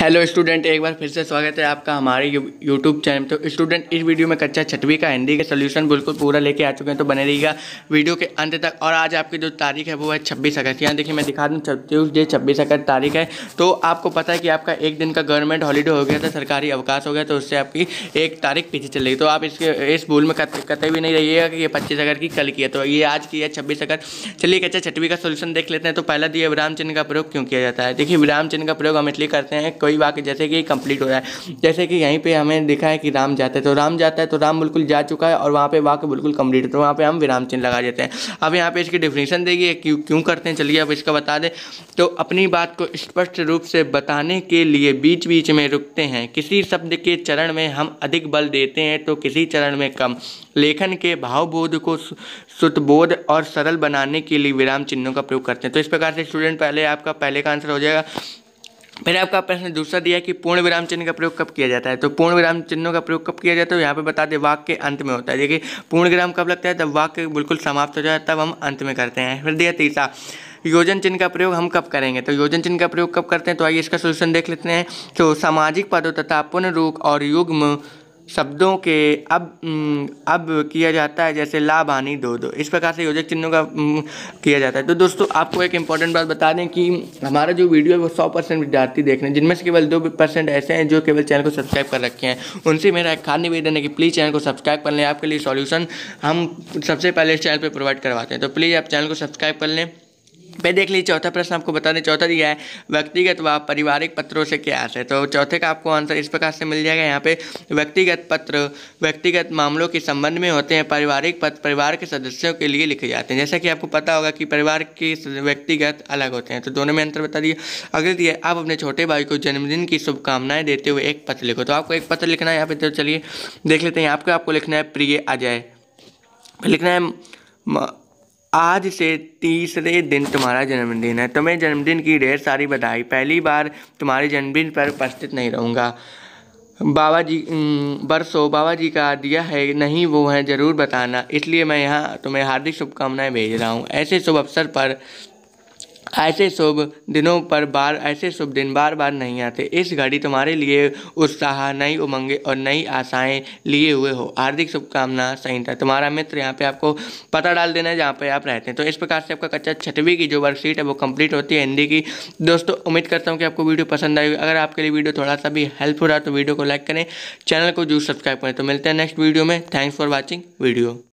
hello student एक बार फिर से स्वागत है आपका हमारे यूट्यूब चैनल तो स्टूडेंट इस वीडियो में कच्चा छठवीं का हिंदी का सोल्यूशन बिल्कुल पूरा लेके आ चुके हैं तो बने रहिएगा वीडियो के अंत तक और आज आपकी जो तारीख है वो है छब्बीस अगस्त यहाँ देखिए मैं दिखा दूँ डे छब्बीस अगस्त तारीख है तो आपको पता है कि आपका एक दिन का गवर्नमेंट हॉलीडे हो गया था सरकारी अवकाश हो गया तो उससे आपकी एक तारीख पीछे चल गई तो आप इसके इस भूल में कतई भी नहीं रहिएगा कि ये पच्चीस अगस्त की कल की है तो ये आज की है छब्बीस अगस्त चलिए कच्चा छठवीं का सोल्यूशन देख लेते हैं तो पहला दिए विराम चिन्ह का प्रयोग क्यों किया जाता है देखिए विराम चिन्ह का प्रयोग हम इसलिए करते हैं हैं कोई वाक्य जैसे कि कंप्लीट हो रहा है जैसे कि यहीं पर हमें दिखा है कि राम जाता है तो राम जाता है तो राम बिल्कुल जा चुका है और वहाँ पर वाक्य बिल्कुल कंप्लीट होता है तो वहाँ पर हम विराम चिन्ह लगा देते हैं अब यहाँ पर इसकी डिफिनेशन देगी क्यों क्यों करते हैं चलिए अब इसका बता दें तो अपनी बात को स्पष्ट रूप से बताने के लिए बीच बीच में रुकते हैं किसी शब्द के चरण में हम अधिक बल देते हैं तो किसी चरण में कम लेखन के भावबोध को सुतबोध और सरल बनाने के लिए विराम चिन्हों का प्रयोग करते हैं तो इस प्रकार से स्टूडेंट पहले आपका पहले का आंसर हो जाएगा फिर आपका प्रश्न दूसरा दिया कि पूर्ण विराम चिन्ह का प्रयोग कब किया जाता है तो पूर्ण विराम चिन्हों का प्रयोग कब किया जाता है तो यहाँ पे बता दें वाक्य के अंत में होता है देखिए पूर्ण विराम कब लगता है तब वाक्य बिल्कुल समाप्त हो जाए तब हम अंत में करते हैं फिर दिया तीसरा योजन चिन्ह का प्रयोग हम कब करेंगे तो योजन चिन्ह का प्रयोग कब करते हैं तो आइए इसका सोल्यूशन देख लेते हैं तो सामाजिक पदों तथा पुनः और युग्म शब्दों के अब अब किया जाता है जैसे लाभ हानि दो दो इस प्रकार से योजक चिन्हों का किया जाता है तो दोस्तों आपको एक इम्पॉर्टेंट बात बता दें कि हमारा जो वीडियो है वो सौ परसेंट विद्यार्थी देख रहे हैं जिनमें से केवल दो परसेंट ऐसे हैं जो केवल चैनल को सब्सक्राइब कर रखे हैं उनसे मेरा एक खास निवेदन है कि प्लीज़ चैनल को सब्सक्राइब कर लें आपके लिए सॉल्यूशन हम सबसे पहले इस चैनल पर प्रोवाइड करवाते हैं तो प्लीज़ आप चैनल को सब्सक्राइब कर लें पे देख लीजिए चौथा प्रश्न आपको बताने चौथा दिया है व्यक्तिगत व पारिवारिक पत्रों से क्या आशय तो चौथे का आपको आंसर इस प्रकार से मिल जाएगा यहाँ पे व्यक्तिगत पत्र व्यक्तिगत मामलों के संबंध में होते हैं पारिवारिक पत्र परिवार के सदस्यों के लिए लिखे जाते हैं जैसा कि आपको पता होगा कि परिवार के व्यक्तिगत अलग होते हैं तो दोनों में अंतर बता दिए अगले दिया आप अपने छोटे भाई को जन्मदिन की शुभकामनाएं देते हुए एक पत्र लिखो तो आपको एक पत्र लिखना है यहाँ पे तो चलिए देख लेते हैं आपको आपको लिखना है प्रिय अजय लिखना है आज से तीसरे दिन तुम्हारा जन्मदिन है तुम्हें जन्मदिन की ढेर सारी बधाई पहली बार तुम्हारे जन्मदिन पर उपस्थित नहीं रहूँगा बाबा जी बरसों बाबा जी का दिया है नहीं वो है ज़रूर बताना इसलिए मैं यहाँ तुम्हें हार्दिक शुभकामनाएं भेज रहा हूँ ऐसे शुभ अवसर पर ऐसे शुभ दिनों पर बार ऐसे शुभ दिन बार बार नहीं आते इस घड़ी तुम्हारे लिए उत्साह नई उमंगे और नई आशाएं लिए हुए हो हार्दिक शुभकामना संहिता तुम्हारा मित्र यहाँ पे आपको पता डाल देना है जहाँ पे आप रहते हैं तो इस प्रकार से आपका कच्चा छठवीं की जो वर्कशीट है वो कंप्लीट होती है हिंदी की दोस्तों उम्मीद करता हूँ कि आपको वीडियो पसंद आई अगर आपके लिए वीडियो थोड़ा सा भी हेल्पफुल रहा तो वीडियो को लाइक करें चैनल को जरूर सब्सक्राइब करें तो मिलते हैं नेक्स्ट वीडियो में थैंक्स फॉर वॉचिंग वीडियो